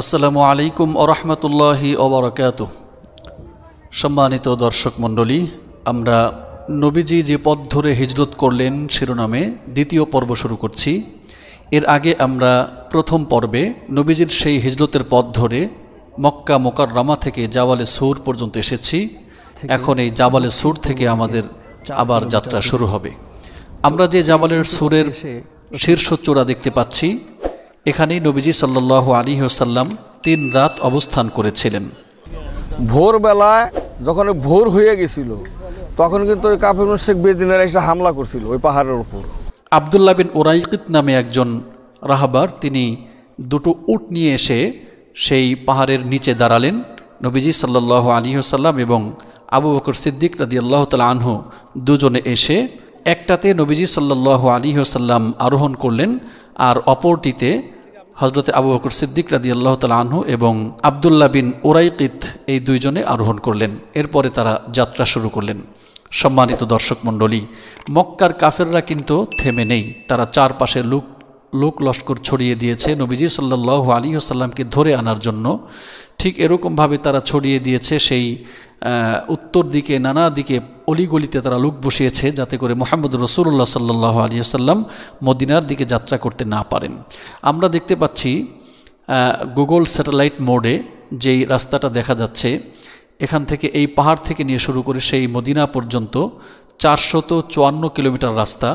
আসসালামু আলাইকুম ওরহমতুল্লাহি ওবরাকাত সম্মানিত দর্শক মণ্ডলী আমরা নবীজি যে পথ ধরে হিজরত করলেন শিরোনামে দ্বিতীয় পর্ব শুরু করছি এর আগে আমরা প্রথম পর্বে নবীজির সেই হিজরতের পথ ধরে মক্কা রামা থেকে জাওয়ালে সুর পর্যন্ত এসেছি এখন এই জাবালে সুর থেকে আমাদের আবার যাত্রা শুরু হবে আমরা যে জাবালের সুরের শীর্ষ চূড়া দেখতে পাচ্ছি এখানেই নবীজি সাল্লাহ আলী ওসাল্লাম তিন রাত অবস্থান করেছিলেন ভোরবেলায় যখন ভোর হয়ে গেছিল তখন কিন্তু ওই কাফির মুশেক বেদিনের এসে হামলা করছিল ওই পাহাড়ের উপর আবদুল্লাহ বিন ওরাইকিত নামে একজন রাহাবার তিনি দুটো উট নিয়ে এসে সেই পাহাড়ের নিচে দাঁড়ালেন নবীজি সাল্লাহ আলী হোসাল্লাম এবং আবু বকর সিদ্দিক রাদি আল্লাহ তাল আনহু দুজনে এসে একটাতে নবীজি সাল্লাহ আলী হোসাল্লাম আরোহণ করলেন আর অপরটিতে হজরতে আবু বকর সিদ্দিক রাদি আল্লাহ আনহু এবং আবদুল্লাহ বিন ওরাইকিত এই দুইজনে আরোহণ করলেন এরপরে তারা যাত্রা শুরু করলেন সম্মানিত দর্শক মণ্ডলী মক্কার কাফেররা কিন্তু থেমে নেই তারা চারপাশে লুক লোক লস্কর ছড়িয়ে দিয়েছে নবীজি সাল্লাহ আলী আসাল্লামকে ধরে আনার জন্য ঠিক এরকমভাবে তারা ছড়িয়ে দিয়েছে সেই উত্তর দিকে নানা দিকে অলিগলিতে তারা লোক বসিয়েছে যাতে করে মোহাম্মদ রসুল্লাহ সাল্লাহ আলিয়াল্লাম মদিনার দিকে যাত্রা করতে না পারেন আমরা দেখতে পাচ্ছি গুগল স্যাটেলাইট মোডে যেই রাস্তাটা দেখা যাচ্ছে এখান থেকে এই পাহাড় থেকে নিয়ে শুরু করে সেই মদিনা পর্যন্ত চারশত চুয়ান্ন কিলোমিটার রাস্তা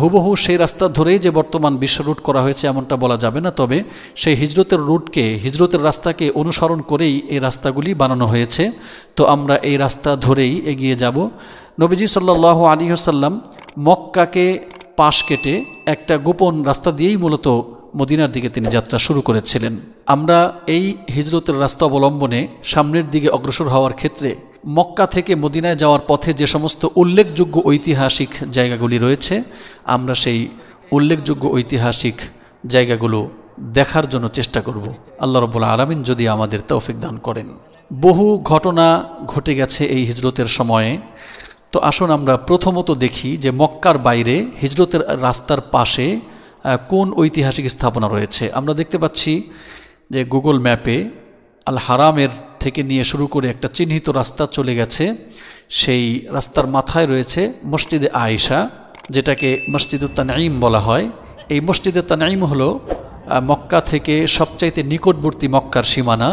হুবহু সেই রাস্তা ধরেই যে বর্তমান বিশ্ব রুট করা হয়েছে এমনটা বলা যাবে না তবে সেই হিজরতের রুটকে হিজরতের রাস্তাকে অনুসরণ করেই এই রাস্তাগুলি বানানো হয়েছে তো আমরা এই রাস্তা ধরেই এগিয়ে যাব নবীজি সাল্লাহ আলী হাসাল্লাম মক্কাকে পাশ কেটে একটা গোপন রাস্তা দিয়েই মূলত মদিনার দিকে তিনি যাত্রা শুরু করেছিলেন আমরা এই হিজরতের রাস্তা অবলম্বনে সামনের দিকে অগ্রসর হওয়ার ক্ষেত্রে মক্কা থেকে মদিনায় যাওয়ার পথে যে সমস্ত উল্লেখযোগ্য ঐতিহাসিক জায়গাগুলি রয়েছে আমরা সেই উল্লেখযোগ্য ঐতিহাসিক জায়গাগুলো দেখার জন্য চেষ্টা করব আল্লাহ রব্বুল আলমিন যদি আমাদের তৌফিক দান করেন বহু ঘটনা ঘটে গেছে এই হিজরতের সময়ে তো আসুন আমরা প্রথমত দেখি যে মক্কার বাইরে হিজরতের রাস্তার পাশে কোন ঐতিহাসিক স্থাপনা রয়েছে আমরা দেখতে পাচ্ছি যে গুগল ম্যাপে আল হারামের থেকে নিয়ে শুরু করে একটা চিহ্নিত রাস্তা চলে গেছে সেই রাস্তার মাথায় রয়েছে মসজিদে আয়েশা যেটাকে মসজিদ তানঈম বলা হয় এই মসজিদে তানঈম হলো মক্কা থেকে সবচাইতে নিকটবর্তী মক্কার সীমানা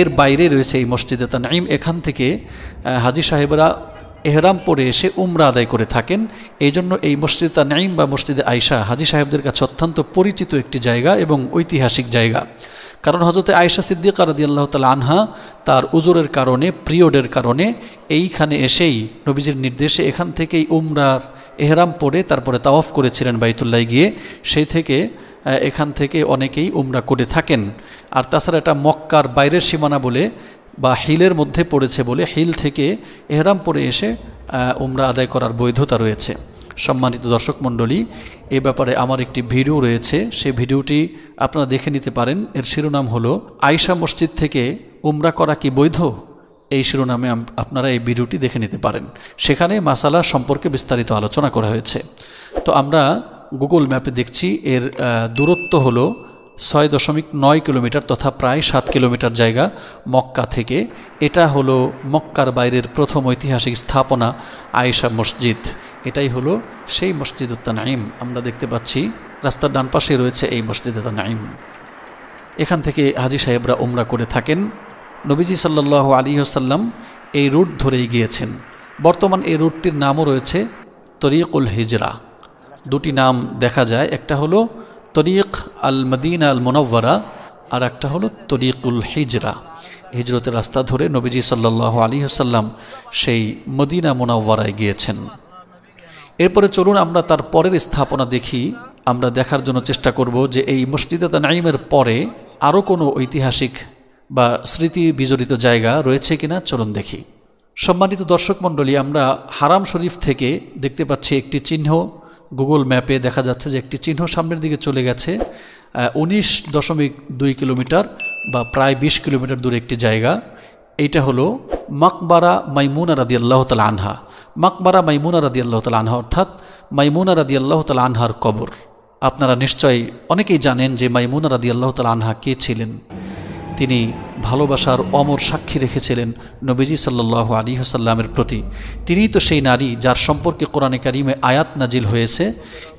এর বাইরে রয়েছে এই মসজিদে তানঈম এখান থেকে হাজি সাহেবরা এহরাম পরে এসে উমরা আদায় করে থাকেন এই জন্য এই মসজিদ তানঈম বা মসজিদে আয়সা হাজি সাহেবদের কাছে অত্যন্ত পরিচিত একটি জায়গা এবং ঐতিহাসিক জায়গা কারণ হজরতে আয়সা সিদ্দিকা আল্লাহ তাল আনহা তার উজোরের কারণে প্রিয়ডের কারণে এইখানে এসেই নবীজির নির্দেশে এখান থেকেই উমরার এহরাম পরে তারপরে তাওয়াফ করেছিলেন বাইতুল্লাহ গিয়ে সেই থেকে এখান থেকে অনেকেই উমরা করে থাকেন আর তাছাড়া এটা মক্কার বাইরের সীমানা বলে বা হিলের মধ্যে পড়েছে বলে হিল থেকে এহরাম পরে এসে উমরা আদায় করার বৈধতা রয়েছে সম্মানিত দর্শক মণ্ডলী এ ব্যাপারে আমার একটি ভিডিও রয়েছে সেই ভিডিওটি আপনারা দেখে নিতে পারেন এর শিরোনাম হলো আয়সা মসজিদ থেকে উমরা করা কি বৈধ এই শিরোনামে আপনারা এই ভিডিওটি দেখে নিতে পারেন সেখানে মাসালা সম্পর্কে বিস্তারিত আলোচনা করা হয়েছে তো আমরা গুগল ম্যাপে দেখছি এর দূরত্ব হল ছয় দশমিক নয় কিলোমিটার তথা প্রায় সাত কিলোমিটার জায়গা মক্কা থেকে এটা হলো মক্কার বাইরের প্রথম ঐতিহাসিক স্থাপনা আয়েশা মসজিদ এটাই হলো সেই মসজিদ নাইম আমরা দেখতে পাচ্ছি রাস্তার ডান পাশে রয়েছে এই মসজিদ নাইম এখান থেকে হাজি সাহেবরা ওমরা করে থাকেন নবীজি সাল্লাহ আলী হাসাল্লাম এই রুট ধরেই গিয়েছেন বর্তমান এই রুটটির নামও রয়েছে তরিকুল হিজরা দুটি নাম দেখা যায় একটা হলো তরিক আল মদিনা আল মোনব্বরা আর একটা হলো তরিকুল হিজরা হিজরতের রাস্তা ধরে নবীজি সাল্লাহ আলী হাসাল্লাম সেই মদিনা মোনাওয়ারায় গিয়েছেন এরপরে চলুন আমরা তার পরের স্থাপনা দেখি আমরা দেখার জন্য চেষ্টা করব যে এই মসজিদে তানাইমের পরে আরও কোনো ঐতিহাসিক বা স্মৃতি বিজড়িত জায়গা রয়েছে কিনা চলুন দেখি সম্মানিত দর্শক মণ্ডলী আমরা হারাম শরীফ থেকে দেখতে পাচ্ছি একটি চিহ্ন গুগল ম্যাপে দেখা যাচ্ছে যে একটি চিহ্ন সামনের দিকে চলে গেছে উনিশ দশমিক দুই কিলোমিটার বা প্রায় ২০ কিলোমিটার দূরে একটি জায়গা এইটা হলো মাকবারা মাইমুনা রাদি আল্লাহ তাল আনহা মাকবারা মাইমুনা রাদি আল্লাহ তাল আনহা অর্থাৎ মাইমুনা রাদি আল্লাহ তাল আনহার কবর আপনারা নিশ্চয়ই অনেকেই জানেন যে মাইমুনা রাদি আল্লাহ তাল আনহা কে ছিলেন তিনি ভালোবাসার অমর সাক্ষী রেখেছিলেন নবীজি সাল্লাহ আলী হাসাল্লামের প্রতি তিনিই তো সেই নারী যার সম্পর্কে কোরআনে কারিমে আয়াত নাজিল হয়েছে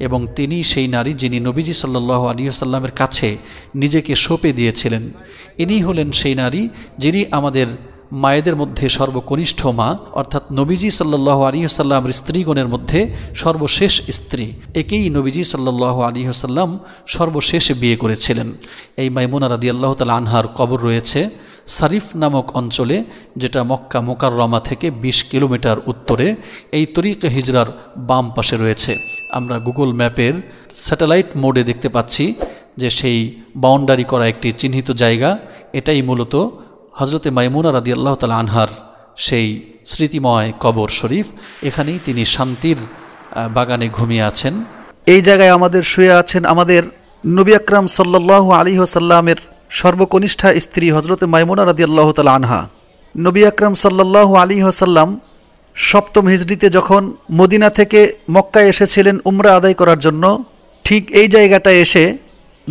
এবং তিনি সেই নারী যিনি নবীজি সাল্লাহ আলী হাসাল্লামের কাছে নিজেকে সোপে দিয়েছিলেন ইনি হলেন সেই নারী যিনি আমাদের মায়েদের মধ্যে সর্বকনিষ্ঠ মা অর্থাৎ নবীজি সাল্লাহ আলিহসাল্লাম স্ত্রীগণের মধ্যে সর্বশেষ স্ত্রী একেই নবীজি সাল্লাহ আলিহসাল্লাম সর্বশেষ বিয়ে করেছিলেন এই মাইমুনা রাদি আল্লাহ তাল আনহার কবর রয়েছে সারিফ নামক অঞ্চলে যেটা মক্কা মোকাররমা থেকে ২০ কিলোমিটার উত্তরে এই তরিক হিজরার বাম পাশে রয়েছে আমরা গুগল ম্যাপের স্যাটেলাইট মোডে দেখতে পাচ্ছি যে সেই বাউন্ডারি করা একটি চিহ্নিত জায়গা এটাই মূলত হজরতে মাইমুনা রাদিয়াল্লাহ তালা আনহার সেই স্মৃতিময় কবর শরীফ এখানেই তিনি শান্তির বাগানে ঘুমিয়ে আছেন এই জায়গায় আমাদের শুয়ে আছেন আমাদের নবী আকরাম সাল্লাহ আলী হাসাল্লামের সর্বকনিষ্ঠা স্ত্রী হজরতে মাইমুনা রাদিয়াল্লাহ তালা আনহা নবী আকরাম সাল্লাহ আলী হোসাল্লাম সপ্তম হিজড়িতে যখন মদিনা থেকে মক্কায় এসেছিলেন উমরা আদায় করার জন্য ঠিক এই জায়গাটা এসে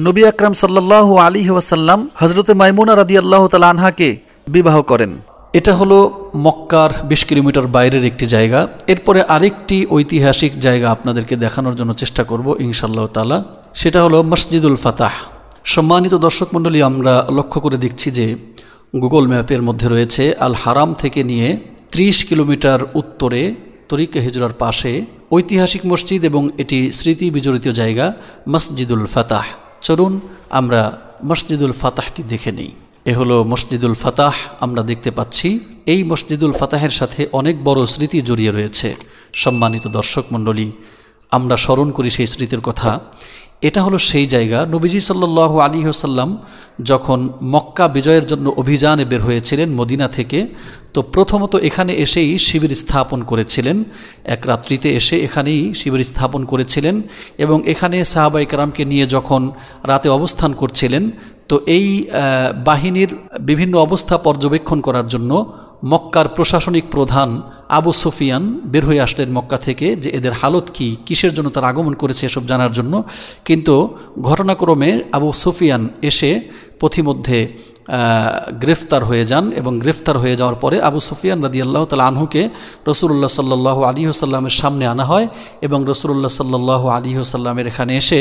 নবী আকরাম সাল্লাহ আলী ওয়াসাল্লাম হজরতে মাইমুনা রাদি আল্লাহ তাল আনহাকে বিবাহ করেন এটা হলো মক্কার বিশ কিলোমিটার বাইরের একটি জায়গা এরপরে আরেকটি ঐতিহাসিক জায়গা আপনাদেরকে দেখানোর জন্য চেষ্টা করব ইনশাল্লাহ তালা সেটা হলো মসজিদুল ফাতাহ সম্মানিত দর্শক মণ্ডলী আমরা লক্ষ্য করে দেখছি যে গুগল ম্যাপের মধ্যে রয়েছে আল হারাম থেকে নিয়ে ৩০ কিলোমিটার উত্তরে তরিকে হেজরার পাশে ঐতিহাসিক মসজিদ এবং এটি স্মৃতি বিজড়িত জায়গা মসজিদুল ফাতাহ চলুন আমরা মসজিদুল ফাতাহটি দেখে নিই এ হলো মসজিদুল ফাতাহ আমরা দেখতে পাচ্ছি এই মসজিদুল ফাতাহের সাথে অনেক বড় স্মৃতি জড়িয়ে রয়েছে সম্মানিত দর্শক মণ্ডলী আমরা স্মরণ করি সেই স্মৃতির কথা এটা হলো সেই জায়গা নবীজি সাল্লাহ আলী হোসাল্লাম যখন মক্কা বিজয়ের জন্য অভিযানে বের হয়েছিলেন মদিনা থেকে তো প্রথমত এখানে এসেই শিবির স্থাপন করেছিলেন এক রাত্রিতে এসে এখানেই শিবির স্থাপন করেছিলেন এবং এখানে সাহাবাই কারামকে নিয়ে যখন রাতে অবস্থান করছিলেন তো এই বাহিনীর বিভিন্ন অবস্থা পর্যবেক্ষণ করার জন্য মক্কার প্রশাসনিক প্রধান আবু সুফিয়ান বের হয়ে আসলেন মক্কা থেকে যে এদের হালত কি কিসের জন্য তার আগমন করেছে এসব জানার জন্য কিন্তু ঘটনাক্রমে আবু সুফিয়ান এসে পথিমধ্যে গ্রেফতার হয়ে যান এবং গ্রেফতার হয়ে যাওয়ার পরে আবু সুফিয়ান রাদি আল্লাহ তাল আনহুকে রসুল্লাহ সাল্লাহ আলী হোসাল্লামের সামনে আনা হয় এবং রসুল্লাহ সাল্লাহ আলী হোসাল্লামের এখানে এসে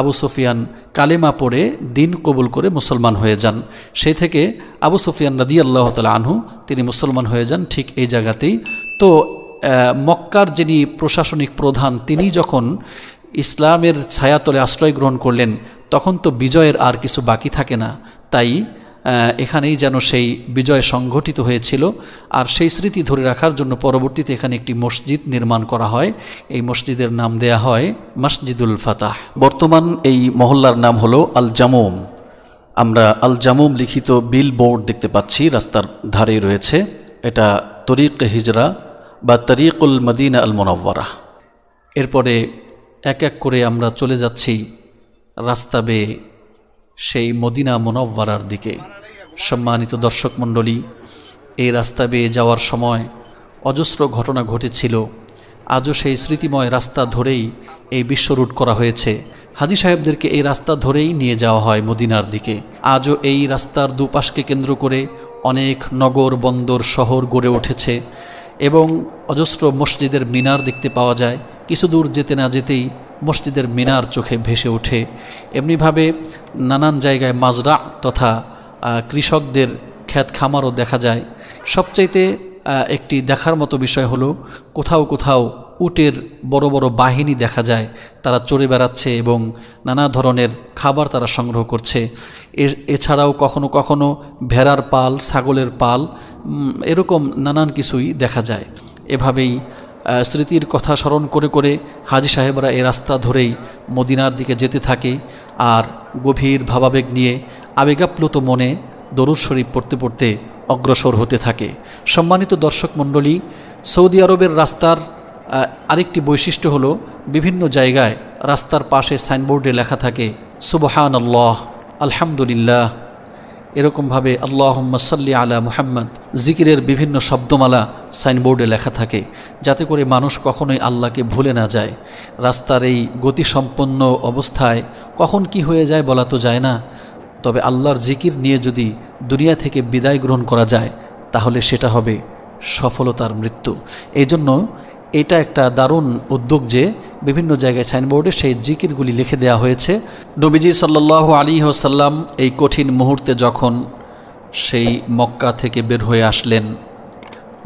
আবু সুফিয়ান কালেমা পড়ে দিন কবুল করে মুসলমান হয়ে যান সেই থেকে আবু সুফিয়ান রাদি আল্লাহ তাল আনহু তিনি মুসলমান হয়ে যান ঠিক এই জায়গাতেই তো মক্কার যিনি প্রশাসনিক প্রধান তিনি যখন ইসলামের ছায়াতলে আশ্রয় গ্রহণ করলেন তখন তো বিজয়ের আর কিছু বাকি থাকে না তাই এখানেই যেন সেই বিজয় সংঘটিত হয়েছিল আর সেই স্মৃতি ধরে রাখার জন্য পরবর্তীতে এখানে একটি মসজিদ নির্মাণ করা হয় এই মসজিদের নাম দেয়া হয় মসজিদুল ফাতাহ বর্তমান এই মহল্লার নাম হলো আল জামুম আমরা আল জামুম লিখিত বিল বোর্ড দেখতে পাচ্ছি রাস্তার ধারেই রয়েছে এটা তরিক হিজরা বা তরিকুল মদিনা আল মোনাব্বরা এরপরে এক এক করে আমরা চলে যাচ্ছি রাস্তা বেয়ে সেই মদিনা মোনব্বরার দিকে সম্মানিত দর্শক মণ্ডলী এই রাস্তা বেয়ে যাওয়ার সময় অজস্র ঘটনা ঘটেছিল আজও সেই স্মৃতিময় রাস্তা ধরেই এই বিশ্ব রুট করা হয়েছে হাজি সাহেবদেরকে এই রাস্তা ধরেই নিয়ে যাওয়া হয় মদিনার দিকে আজও এই রাস্তার দুপাশকে কেন্দ্র করে অনেক নগর বন্দর শহর গড়ে উঠেছে এবং অজস্র মসজিদের মিনার দেখতে পাওয়া যায় কিছু দূর যেতে না যেতেই মসজিদের মিনার চোখে ভেসে ওঠে এমনিভাবে নানান জায়গায় মাজরা তথা কৃষকদের খ্যাত খামারও দেখা যায় সবচাইতে একটি দেখার মতো বিষয় হলো কোথাও কোথাও উটের বড় বড় বাহিনী দেখা যায় তারা চড়ে বেড়াচ্ছে এবং নানা ধরনের খাবার তারা সংগ্রহ করছে এছাড়াও কখনো কখনো ভেড়ার পাল ছাগলের পাল এরকম নানান কিছুই দেখা যায় এভাবেই স্মৃতির কথা স্মরণ করে করে হাজি সাহেবরা এই রাস্তা ধরেই মদিনার দিকে যেতে থাকে আর গভীর ভাবাবেগ নিয়ে আবেগাপ্লুত মনে দরুদ শরীফ পড়তে পড়তে অগ্রসর হতে থাকে সম্মানিত দর্শক মণ্ডলী সৌদি আরবের রাস্তার আরেকটি বৈশিষ্ট্য হল বিভিন্ন জায়গায় রাস্তার পাশে সাইনবোর্ডে লেখা থাকে সুবহান আল্লাহ আলহামদুলিল্লাহ এরকমভাবে আল্লাহ মাসাল্লি আলা মুহাম্মদ জিকিরের বিভিন্ন শব্দমালা সাইনবোর্ডে লেখা থাকে যাতে করে মানুষ কখনোই আল্লাহকে ভুলে না যায় রাস্তার এই গতিসম্পন্ন অবস্থায় কখন কি হয়ে যায় বলা তো যায় না তবে আল্লাহর জিকির নিয়ে যদি দুনিয়া থেকে বিদায় গ্রহণ করা যায় তাহলে সেটা হবে সফলতার মৃত্যু এই জন্য এটা একটা দারুণ উদ্যোগ যে বিভিন্ন জায়গায় সাইনবোর্ডে সেই জিকিরগুলি লিখে দেওয়া হয়েছে নবীজি সাল্লাহ আলী হোসাল্লাম এই কঠিন মুহূর্তে যখন সেই মক্কা থেকে বের হয়ে আসলেন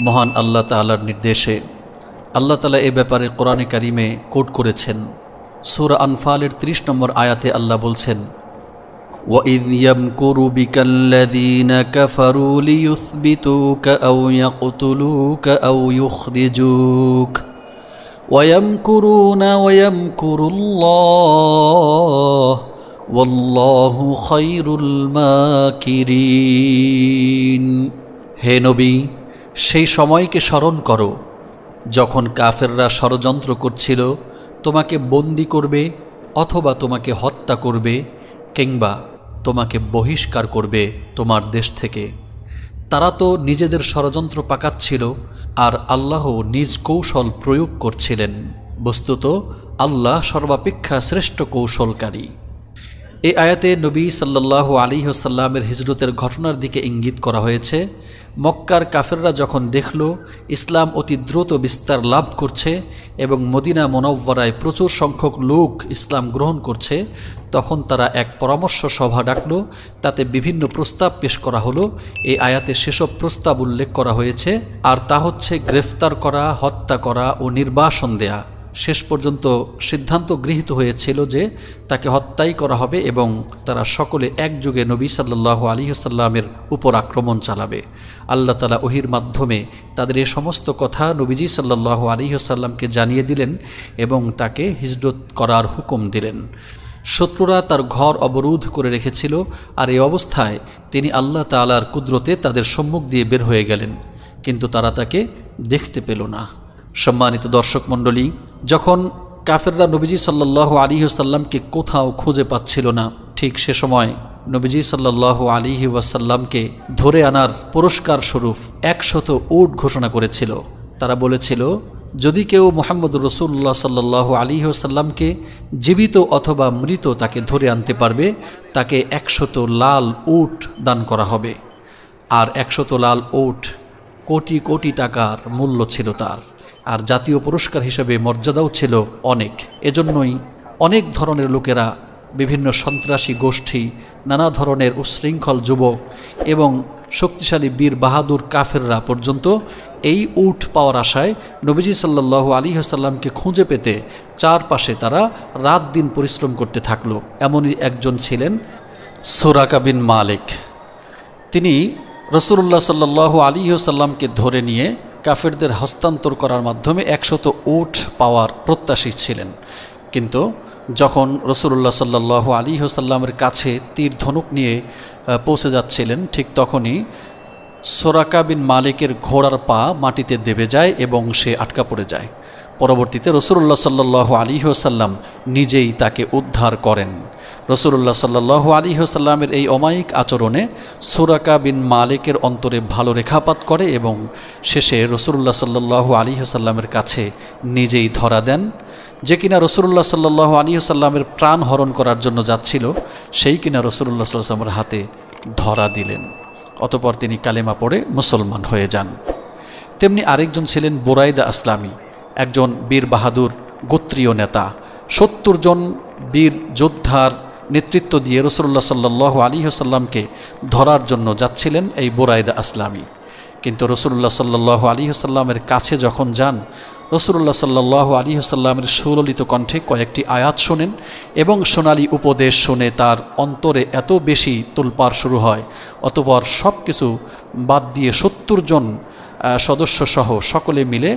মহান আল্লাহ তালার নির্দেশে আল্লাহ তালা এ ব্যাপারে কোরআনে কারিমে কোট করেছেন সুর আনফালের ৩০ নম্বর আয়াতে আল্লাহ বলছেন وإذ يمكر بك الذين كفروا ليثبتوك أو يقتلوك أو يخرجوك ويمكرون ويمكر الله والله خير الماكرين হে নবী সেই সময়কে স্মরণ করো যখন কাফেররা ষড়যন্ত্র করছিল তোমাকে বন্দি করবে অথবা তোমাকে হত্যা করবে কিংবা তোমাকে বহিষ্কার করবে তোমার দেশ থেকে তারা তো নিজেদের ষড়যন্ত্র পাকাচ্ছিল আর আল্লাহ নিজ কৌশল প্রয়োগ করছিলেন বস্তুত আল্লাহ সর্বাপেক্ষা শ্রেষ্ঠ কৌশলকারী এ আয়াতে নবী সাল্লাহ আলী হোসাল্লামের হিজরতের ঘটনার দিকে ইঙ্গিত করা হয়েছে মক্কার কাফেররা যখন দেখল ইসলাম অতি দ্রুত বিস্তার লাভ করছে এবং মদিনা মনব্বরায় প্রচুর সংখ্যক লোক ইসলাম গ্রহণ করছে তখন তারা এক পরামর্শ সভা ডাকল তাতে বিভিন্ন প্রস্তাব পেশ করা হলো এই আয়াতে সেসব প্রস্তাব উল্লেখ করা হয়েছে আর তা হচ্ছে গ্রেফতার করা হত্যা করা ও নির্বাসন দেয়া শেষ পর্যন্ত সিদ্ধান্ত গৃহীত হয়েছিল যে তাকে হত্যাই করা হবে এবং তারা সকলে একযুগে নবী সাল্লাহ আলিহসাল্লামের উপর আক্রমণ চালাবে আল্লাহ তালা ওহির মাধ্যমে তাদের এ সমস্ত কথা নবীজি সাল্লাহ আলিহসাল্লামকে জানিয়ে দিলেন এবং তাকে হিজরত করার হুকুম দিলেন শত্রুরা তার ঘর অবরোধ করে রেখেছিল আর এই অবস্থায় তিনি আল্লাহ তালার কুদরতে তাদের সম্মুখ দিয়ে বের হয়ে গেলেন কিন্তু তারা তাকে দেখতে পেল না সম্মানিত দর্শক মণ্ডলী যখন কাফেররা নবীজি সাল্লাহ আলী ওসাল্লামকে কোথাও খুঁজে পাচ্ছিল না ঠিক সে সময় নবীজি সাল্লাহ আলী ওয়াসাল্লামকে ধরে আনার পুরস্কার স্বরূপ একশত উট ঘোষণা করেছিল তারা বলেছিল যদি কেউ মোহাম্মদ রসুল্লাহ সাল্লাহ আলী ওসাল্লামকে জীবিত অথবা মৃত তাকে ধরে আনতে পারবে তাকে একশত লাল উট দান করা হবে আর একশত লাল উট কোটি কোটি টাকার মূল্য ছিল তার আর জাতীয় পুরস্কার হিসেবে মর্যাদাও ছিল অনেক এজন্যই অনেক ধরনের লোকেরা বিভিন্ন সন্ত্রাসী গোষ্ঠী নানা ধরনের উশৃঙ্খল যুবক এবং শক্তিশালী বীর বাহাদুর কাফেররা পর্যন্ত এই উট পাওয়ার আশায় নবীজি সাল্লাহ আলী হাসাল্লামকে খুঁজে পেতে চারপাশে তারা রাত দিন পরিশ্রম করতে থাকল এমনই একজন ছিলেন সোরাকা বিন মালিক তিনি রসুল্লাহ সাল্লাহ আলী হাসাল্লামকে ধরে নিয়ে কাফেরদের হস্তান্তর করার মাধ্যমে একশত উঠ পাওয়ার প্রত্যাশী ছিলেন কিন্তু যখন রসুল্লাহ সাল্লাহ আলী হোসাল্লামের কাছে তীর ধনুক নিয়ে পৌঁছে যাচ্ছিলেন ঠিক তখনই সোরাকা বিন মালিকের ঘোড়ার পা মাটিতে দেবে যায় এবং সে আটকা পড়ে যায় পরবর্তীতে রসুল্লাহ সাল্লাহ আলী হোসাল্লাম নিজেই তাকে উদ্ধার করেন রসুল্লাহ সাল্লাহ আলী হোসাল্লামের এই অমায়িক আচরণে সুরাকা বিন মালিকের অন্তরে ভালো রেখাপাত করে এবং শেষে রসুল্লাহ সাল্লাহ আলী হোসাল্লামের কাছে নিজেই ধরা দেন যে কিনা রসুল্লাহ সাল্লাহ আলী হোসাল্লামের প্রাণ হরণ করার জন্য যাচ্ছিল সেই কিনা রসুল্লাহ সাল্লামের হাতে ধরা দিলেন অতপর তিনি কালেমা পড়ে মুসলমান হয়ে যান তেমনি আরেকজন ছিলেন বোরাইদা আসলামী একজন বীর বাহাদুর গোত্রীয় নেতা সত্তর জন বীর যোদ্ধার নেতৃত্ব দিয়ে রসুল্লাহ সাল্লাহ আলী হাসাল্লামকে ধরার জন্য যাচ্ছিলেন এই বোরাইদা আসলামী কিন্তু রসুল্লাহ সাল্লাহ আলী হাসাল্লামের কাছে যখন যান রসুল্লাহ সাল্লাহ আলী হাসাল্লামের সুললিত কণ্ঠে কয়েকটি আয়াত শোনেন এবং সোনালী উপদেশ শুনে তার অন্তরে এত বেশি তোলপার শুরু হয় অতপর সব কিছু বাদ দিয়ে সত্তর জন সদস্যসহ সকলে মিলে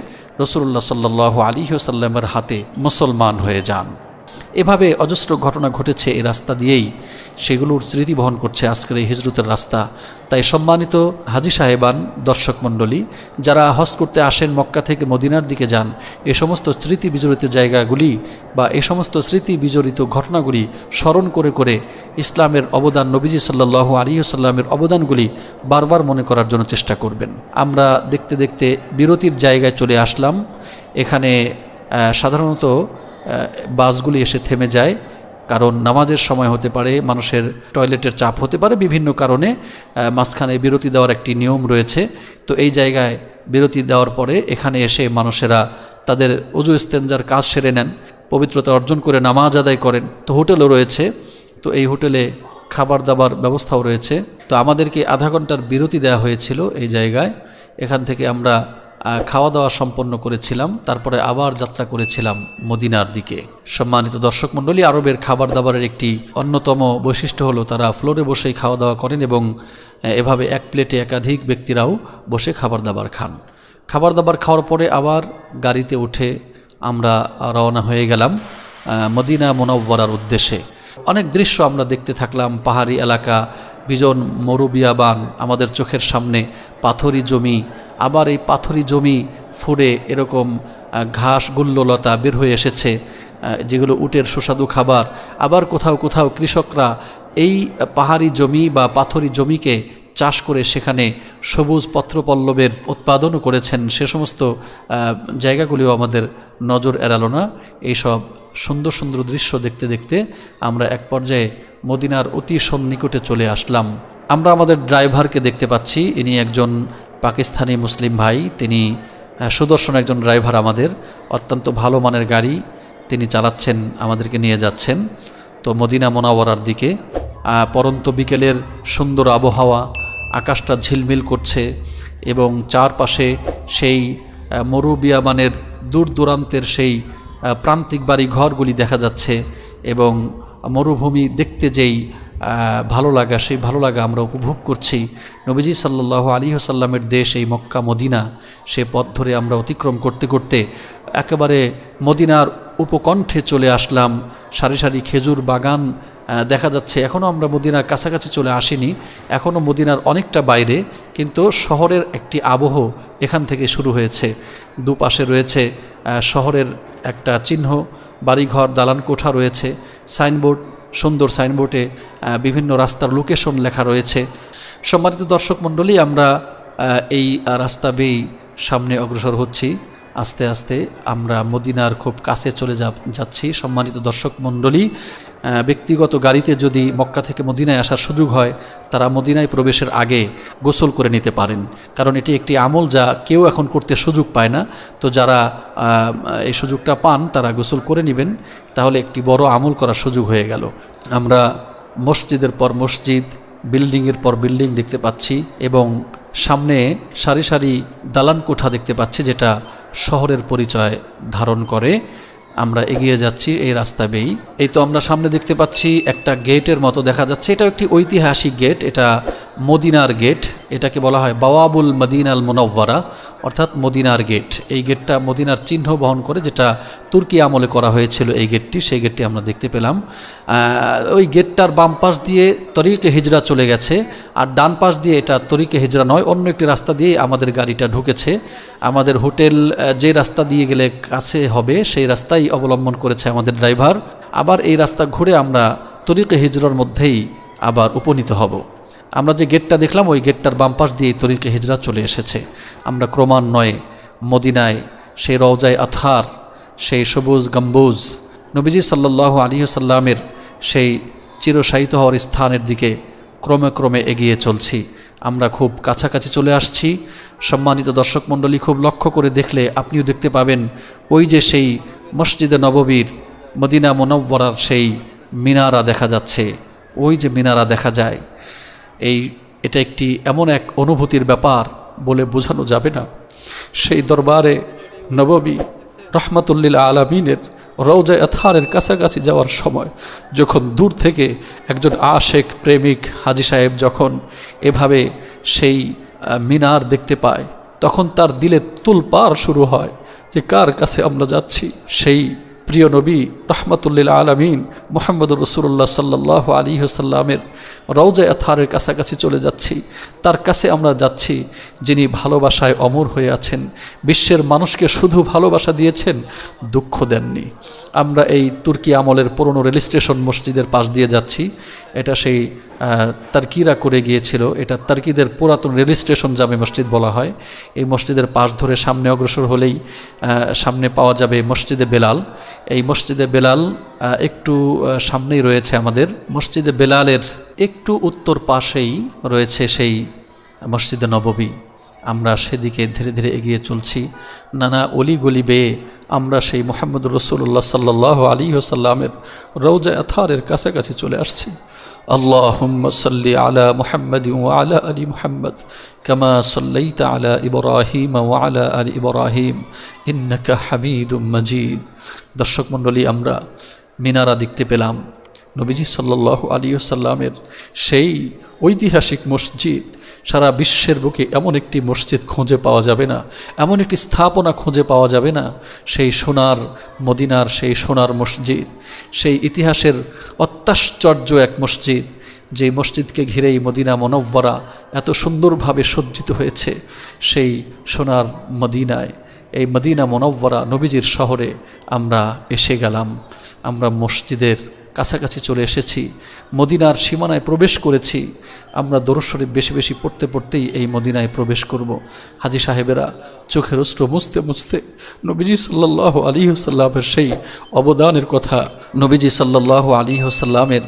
রসুল্লাহ সাল্লাহ আলী সাল্লামের হাতে মুসলমান হয়ে যান এভাবে অজস্র ঘটনা ঘটেছে এই রাস্তা দিয়েই সেগুলোর স্মৃতি বহন করছে আজকের এই হিজরতের রাস্তা তাই সম্মানিত হাজি সাহেবান দর্শক মণ্ডলী যারা হজ করতে আসেন মক্কা থেকে মদিনার দিকে যান এ সমস্ত স্মৃতি বিজড়িত জায়গাগুলি বা এ সমস্ত স্মৃতি বিজড়িত ঘটনাগুলি স্মরণ করে করে ইসলামের অবদান নবীজি সাল্লাহ আলিয়াল্লামের অবদানগুলি বারবার মনে করার জন্য চেষ্টা করবেন আমরা দেখতে দেখতে বিরতির জায়গায় চলে আসলাম এখানে সাধারণত বাসগুলি এসে থেমে যায় কারণ নামাজের সময় হতে পারে মানুষের টয়লেটের চাপ হতে পারে বিভিন্ন কারণে মাঝখানে বিরতি দেওয়ার একটি নিয়ম রয়েছে তো এই জায়গায় বিরতি দেওয়ার পরে এখানে এসে মানুষেরা তাদের অজু স্তেঞ্জার কাজ সেরে নেন পবিত্রতা অর্জন করে নামাজ আদায় করেন তো হোটেলও রয়েছে তো এই হোটেলে খাবার দাবার ব্যবস্থাও রয়েছে তো আমাদেরকে আধা ঘন্টার বিরতি দেওয়া হয়েছিল এই জায়গায় এখান থেকে আমরা খাওয়া দাওয়া সম্পন্ন করেছিলাম তারপরে আবার যাত্রা করেছিলাম মদিনার দিকে সম্মানিত দর্শক মণ্ডলী আরবের খাবার দাবারের একটি অন্যতম বৈশিষ্ট্য হলো তারা ফ্লোরে বসেই খাওয়া দাওয়া করেন এবং এভাবে এক প্লেটে একাধিক ব্যক্তিরাও বসে খাবার দাবার খান খাবার দাবার খাওয়ার পরে আবার গাড়িতে উঠে আমরা রওনা হয়ে গেলাম মদিনা মনোব্বরার উদ্দেশ্যে অনেক দৃশ্য আমরা দেখতে থাকলাম পাহাড়ি এলাকা বিজন মরুবিয়াবান আমাদের চোখের সামনে পাথরি জমি আবার এই পাথরি জমি ফুড়ে এরকম ঘাস গুল্লতা বের হয়ে এসেছে যেগুলো উটের সুস্বাদু খাবার আবার কোথাও কোথাও কৃষকরা এই পাহাড়ি জমি বা পাথরি জমিকে চাষ করে সেখানে সবুজ পত্রপল্লবের উৎপাদনও করেছেন সে সমস্ত জায়গাগুলিও আমাদের নজর এড়ালো না এইসব সুন্দর সুন্দর দৃশ্য দেখতে দেখতে আমরা এক পর্যায়ে মদিনার অতি সন্নিকটে চলে আসলাম আমরা আমাদের ড্রাইভারকে দেখতে পাচ্ছি ইনি একজন পাকিস্তানি মুসলিম ভাই তিনি সুদর্শন একজন ড্রাইভার আমাদের অত্যন্ত ভালো মানের গাড়ি তিনি চালাচ্ছেন আমাদেরকে নিয়ে যাচ্ছেন তো মদিনা মোনাওয়ার দিকে পরন্ত বিকেলের সুন্দর আবহাওয়া আকাশটা ঝিলমিল করছে এবং চারপাশে সেই মরুবিয়ামানের দূর দূরান্তের সেই প্রান্তিক বাড়ি ঘরগুলি দেখা যাচ্ছে এবং মরুভূমি দেখতে যেই ভালো লাগা সেই ভালো লাগা আমরা উপভোগ করছি নবীজি সাল্লাহ আলী হোসাল্লামের দেশ এই মক্কা মদিনা সে পথ ধরে আমরা অতিক্রম করতে করতে একেবারে মদিনার উপকণ্ঠে চলে আসলাম সারি সারি খেজুর বাগান দেখা যাচ্ছে এখনও আমরা মদিনার কাছাকাছি চলে আসিনি এখনও মদিনার অনেকটা বাইরে কিন্তু শহরের একটি আবহ এখান থেকে শুরু হয়েছে দুপাশে রয়েছে শহরের একটা চিহ্ন বাড়িঘর দালান কোঠা রয়েছে সাইনবোর্ড সুন্দর সাইনবোর্ডে বিভিন্ন রাস্তার লোকেশন লেখা রয়েছে সম্মানিত দর্শক মণ্ডলী আমরা এই রাস্তা বেয়েই সামনে অগ্রসর হচ্ছি আস্তে আস্তে আমরা মদিনার খুব কাছে চলে যাচ্ছি সম্মানিত দর্শক মণ্ডলী ব্যক্তিগত গাড়িতে যদি মক্কা থেকে মদিনায় আসার সুযোগ হয় তারা মদিনায় প্রবেশের আগে গোসল করে নিতে পারেন কারণ এটি একটি আমল যা কেউ এখন করতে সুযোগ পায় না তো যারা এই সুযোগটা পান তারা গোসল করে নেবেন তাহলে একটি বড় আমল করার সুযোগ হয়ে গেল আমরা মসজিদের পর মসজিদ বিল্ডিংয়ের পর বিল্ডিং দেখতে পাচ্ছি এবং সামনে সারি সারি দালান কোঠা দেখতে পাচ্ছি যেটা শহরের পরিচয় ধারণ করে আমরা এগিয়ে যাচ্ছি এই রাস্তা বেই এই তো আমরা সামনে দেখতে পাচ্ছি একটা গেটের মতো দেখা যাচ্ছে এটা একটি ঐতিহাসিক গেট এটা মদিনার গেট এটাকে বলা হয় বাওয়াবুল মদিনাল মুনওয়ারা অর্থাৎ মদিনার গেট এই গেটটা মদিনার চিহ্ন বহন করে যেটা তুর্কি আমলে করা হয়েছিল এই গেটটি সেই গেটটি আমরা দেখতে পেলাম ওই গেটটার বাম পাশ দিয়ে তরিকে হিজরা চলে গেছে আর ডান পাশ দিয়ে এটা তরিকে হিজরা নয় অন্য একটি রাস্তা দিয়ে আমাদের গাড়িটা ঢুকেছে আমাদের হোটেল যে রাস্তা দিয়ে গেলে কাছে হবে সেই রাস্তাই অবলম্বন করেছে আমাদের ড্রাইভার আবার এই রাস্তা ঘুরে আমরা তরিকে হিজরার মধ্যেই আবার উপনীত হব আমরা যে গেটটা দেখলাম ওই গেটটার বাম পাশ দিয়ে তরিকে হিজরা চলে এসেছে আমরা ক্রমান্বয়ে মদিনায় সেই রওজায় আথার সেই সবুজ গম্বুজ নবীজি সাল্লাহ আলী সাল্লামের সেই চিরসায়িত হওয়ার স্থানের দিকে ক্রমে ক্রমে এগিয়ে চলছি আমরা খুব কাছাকাছি চলে আসছি সম্মানিত দর্শক মণ্ডলী খুব লক্ষ্য করে দেখলে আপনিও দেখতে পাবেন ওই যে সেই মসজিদে নববীর মদিনা মনব্বরার সেই মিনারা দেখা যাচ্ছে ওই যে মিনারা দেখা যায় এই এটা একটি এমন এক অনুভূতির ব্যাপার বলে বোঝানো যাবে না সেই দরবারে নববী রহমাতুল্লিলা আলমিনের রৌজা এথারের কাছাকাছি যাওয়ার সময় যখন দূর থেকে একজন আশেক প্রেমিক হাজি সাহেব যখন এভাবে সেই মিনার দেখতে পায় তখন তার দিলে তুলপার শুরু হয় যে কার কাছে আমরা যাচ্ছি সেই প্রিয় নবী রহমতুল্লিল আলমিন মোহাম্মদ রসুল্লাহ সাল্লাহ আলী হাসাল্লামের রৌজা এথারের কাছাকাছি চলে যাচ্ছি তার কাছে আমরা যাচ্ছি যিনি ভালোবাসায় অমর হয়ে আছেন বিশ্বের মানুষকে শুধু ভালোবাসা দিয়েছেন দুঃখ দেননি আমরা এই তুর্কি আমলের পুরনো রেল স্টেশন মসজিদের পাশ দিয়ে যাচ্ছি এটা সেই তার্কিরা করে গিয়েছিল এটা তার্কিদের পুরাতন রেল স্টেশন জামে মসজিদ বলা হয় এই মসজিদের পাশ ধরে সামনে অগ্রসর হলেই সামনে পাওয়া যাবে মসজিদে বেলাল এই মসজিদে বেলাল একটু সামনেই রয়েছে আমাদের মসজিদে বেলালের একটু উত্তর পাশেই রয়েছে সেই মসজিদে নববী আমরা সেদিকে ধীরে ধীরে এগিয়ে চলছি নানা অলিগলি বেয়ে আমরা সেই মোহাম্মদ রসুল্লাহ সাল্লাহ আলী হোসাল্লামের রৌজা আথারের কাছাকাছি চলে আসছি اللهم صل على محمد وعلى ال محمد كما صليت على ابراهيم وعلى ال ابراهيم انك حميد مجيد দর্শক মণ্ডলী আমরা মিনারা দেখতে পেলাম নবীজি সাল্লাল্লাহু আলাইহি সাল্লামের সেই ঐতিহাসিক মসজিদ সারা বিশ্বের বুকে এমন একটি মসজিদ খুঁজে পাওয়া যাবে না এমন একটি স্থাপনা খুঁজে পাওয়া যাবে না সেই সোনার মদিনার সেই সোনার মসজিদ সেই ইতিহাসের অত্যাশ্চর্য এক মসজিদ যে মসজিদকে ঘিরেই মদিনা মনব্বরা এত সুন্দরভাবে সজ্জিত হয়েছে সেই সোনার মদিনায় এই মদিনা মনব্বরা নবীজির শহরে আমরা এসে গেলাম আমরা মসজিদের কাছাকাছি চলে এসেছি মদিনার সীমানায় প্রবেশ করেছি আমরা দরশ্বরে বেশি বেশি পড়তে পড়তেই এই মদিনায় প্রবেশ করব। হাজি সাহেবেরা চোখের অস্ত্র মুছতে মুছতে নবীজি সাল্লাহ আলী হুসাল্লামের সেই অবদানের কথা নবীজি সাল্লাহ আলী হোসাল্লামের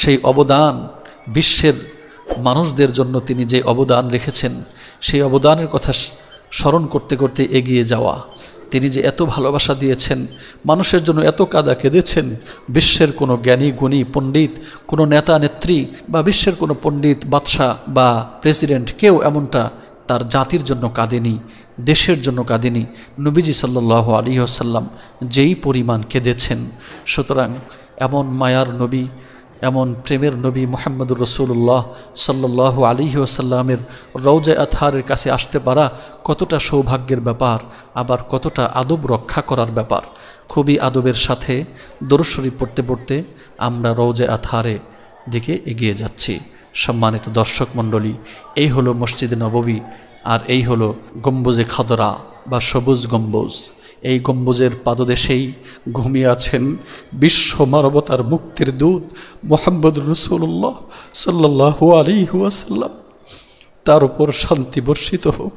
সেই অবদান বিশ্বের মানুষদের জন্য তিনি যে অবদান রেখেছেন সেই অবদানের কথা স্মরণ করতে করতে এগিয়ে যাওয়া তিনি যে এত ভালোবাসা দিয়েছেন মানুষের জন্য এত কাদা কেঁদেছেন বিশ্বের কোনো জ্ঞানী গুণী পণ্ডিত কোনো নেতা নেত্রী বা বিশ্বের কোনো পণ্ডিত বাদশাহ বা প্রেসিডেন্ট কেউ এমনটা তার জাতির জন্য কাঁদেনি দেশের জন্য কাঁদেনি নবীজি সাল্লাহ আলী আসাল্লাম যেই পরিমাণ কেঁদেছেন সুতরাং এমন মায়ার নবী এমন প্রেমের নবী মোহাম্মদুর রসুল্লাহ সাল্লাহ আলী ওসাল্লামের রৌজে আতহারের কাছে আসতে পারা কতটা সৌভাগ্যের ব্যাপার আবার কতটা আদব রক্ষা করার ব্যাপার খুবই আদবের সাথে দরশরী পড়তে পড়তে আমরা রৌজে আতহারে দিকে এগিয়ে যাচ্ছি সম্মানিত দর্শক মণ্ডলী এই হলো মসজিদে নববী আর এই হলো গম্বুজে খদরা বা সবুজ গম্বুজ এই গম্বুজের পাদদেশেই ঘুমিয়ে আছেন বিশ্ব মানবতার মুক্তির দূত মোহাম্মদ রসুল্লাহ সাল্লাহ আলী হুয়াসাল্লাম তার উপর শান্তি বর্ষিত হোক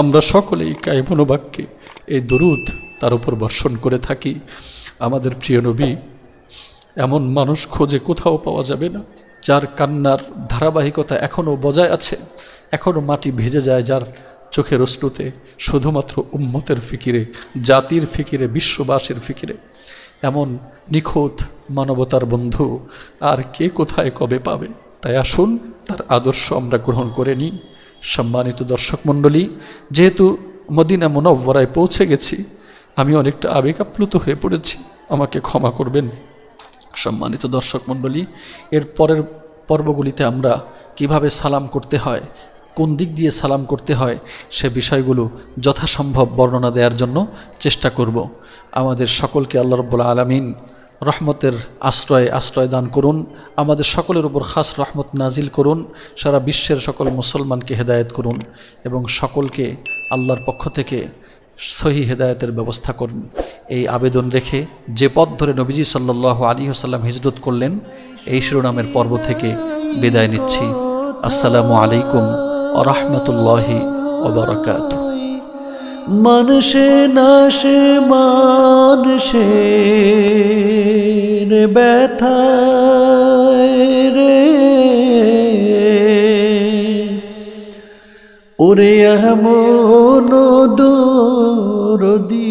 আমরা সকলেই মনোবাক্যে এই দুরুদ তার উপর বর্ষণ করে থাকি আমাদের প্রিয় নবী এমন মানুষ খোঁজে কোথাও পাওয়া যাবে না যার কান্নার ধারাবাহিকতা এখনও বজায় আছে এখনও মাটি ভেজে যায় যার চোখের অশ্রুতে শুধুমাত্র উম্মতের ফিকিরে জাতির ফিকিরে বিশ্ববাসের ফিকিরে এমন নিখোঁত মানবতার বন্ধু আর কে কোথায় কবে পাবে তাই আসুন তার আদর্শ আমরা গ্রহণ করে নিই সম্মানিত দর্শক মণ্ডলী যেহেতু মদিনা মুনব্বরায় পৌঁছে গেছি আমি অনেকটা আবেগ আপ্লুত হয়ে পড়েছি আমাকে ক্ষমা করবেন সম্মানিত দর্শক মণ্ডলী এর পরের পর্বগুলিতে আমরা কিভাবে সালাম করতে হয় কোন দিক দিয়ে সালাম করতে হয় সে বিষয়গুলো যথাসম্ভব বর্ণনা দেওয়ার জন্য চেষ্টা করব আমাদের সকলকে আল্লাহ রব্বুল আলমিন রহমতের আশ্রয়ে আশ্রয় দান করুন আমাদের সকলের উপর খাস রহমত নাজিল করুন সারা বিশ্বের সকল মুসলমানকে হেদায়ত করুন এবং সকলকে আল্লাহর পক্ষ থেকে সহি হেদায়তের ব্যবস্থা করুন এই আবেদন রেখে যে পথ ধরে নবীজি সাল্লাহ আলী হাসাল্লাম হিজরত করলেন এই শিরোনামের পর্ব থেকে বিদায় নিচ্ছি আসসালামু আলাইকুম রহমতুল্লাহি মানুষে না নাশে মানসে ব্যথা রে ওরে মনো দরদি